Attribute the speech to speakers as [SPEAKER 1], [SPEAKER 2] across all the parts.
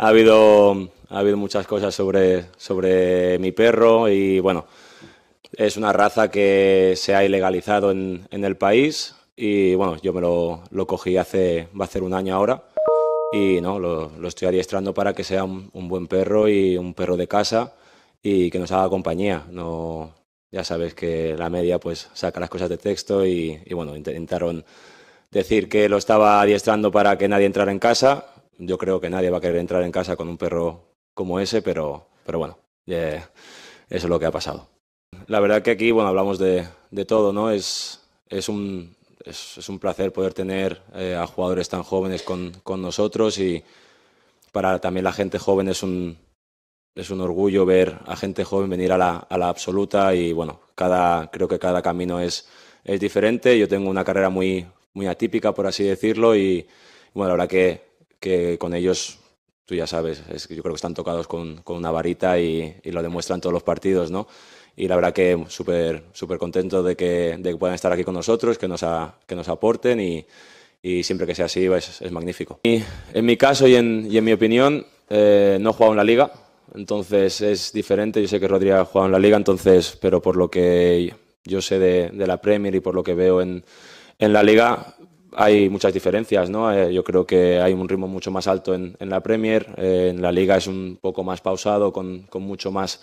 [SPEAKER 1] ha habido, ha habido muchas cosas sobre, sobre mi perro y bueno, es una raza que se ha ilegalizado en, en el país y bueno, yo me lo, lo, cogí hace, va a ser un año ahora y no, lo, lo estoy adiestrando para que sea un, buen perro y un perro de casa y que nos haga compañía. No, ya sabes que la media pues saca las cosas de texto y, y bueno, intentaron decir que lo estaba adiestrando para que nadie entrara en casa yo creo que nadie va a querer entrar en casa con un perro como ese, pero, pero bueno, eh, eso es lo que ha pasado. La verdad que aquí, bueno, hablamos de, de todo, ¿no? Es, es, un, es, un placer poder tener eh, a jugadores tan jóvenes con, con, nosotros y para también la gente joven es un, es un orgullo ver a gente joven venir a la, a la absoluta y, bueno, cada, creo que cada camino es, es diferente. Yo tengo una carrera muy, muy atípica, por así decirlo, y, bueno, la verdad que que con ellos, tú ya sabes, yo creo que están tocados con, una varita y, lo demuestran todos los partidos, ¿no? Y la verdad que súper contento de que, puedan estar aquí con nosotros, que nos, que nos aporten y, siempre que sea así es, pues, es magnífico. Y en mi caso y en, mi opinión, eh, no he jugado en la liga, entonces es diferente. Yo sé que Rodríguez ha jugado en la liga, entonces, pero por lo que yo sé de, la Premier y por lo que veo en, en la liga, hay muchas diferencias, ¿no? Eh, yo creo que hay un ritmo mucho más alto en, la Premier, eh, en la Liga es un poco más pausado, con, mucho más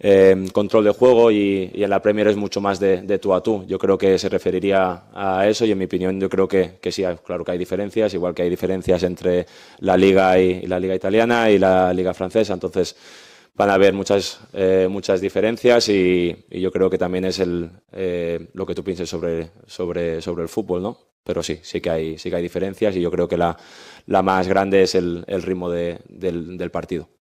[SPEAKER 1] eh, control de juego y, en la Premier es mucho más de, tú a tú. Yo creo que se referiría a eso y en mi opinión yo creo que, sí, claro que hay diferencias, igual que hay diferencias entre la Liga y, la Liga italiana y la Liga francesa, entonces van a haber muchas, muchas diferencias y, yo creo que también es el, lo que tú pienses sobre, sobre, sobre el fútbol, ¿no? pero sí, sí que hay, sí que hay diferencias y yo creo que la, la más grande es el, el ritmo de, del, del partido.